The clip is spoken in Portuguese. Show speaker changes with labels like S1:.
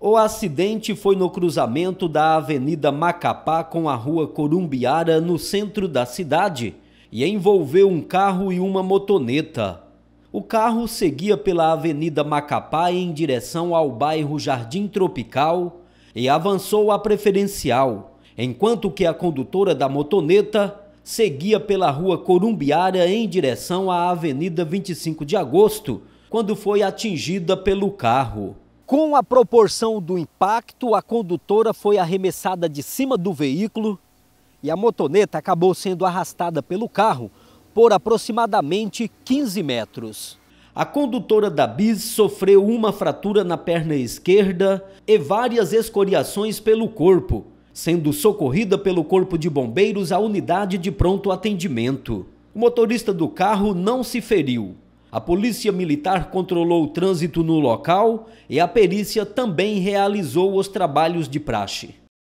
S1: O acidente foi no cruzamento da Avenida Macapá com a Rua Corumbiara, no centro da cidade, e envolveu um carro e uma motoneta. O carro seguia pela Avenida Macapá em direção ao bairro Jardim Tropical e avançou a preferencial, enquanto que a condutora da motoneta seguia pela Rua Corumbiara em direção à Avenida 25 de Agosto, quando foi atingida pelo carro. Com a proporção do impacto, a condutora foi arremessada de cima do veículo e a motoneta acabou sendo arrastada pelo carro por aproximadamente 15 metros. A condutora da Bis sofreu uma fratura na perna esquerda e várias escoriações pelo corpo, sendo socorrida pelo Corpo de Bombeiros à unidade de pronto atendimento. O motorista do carro não se feriu. A polícia militar controlou o trânsito no local e a perícia também realizou os trabalhos de praxe.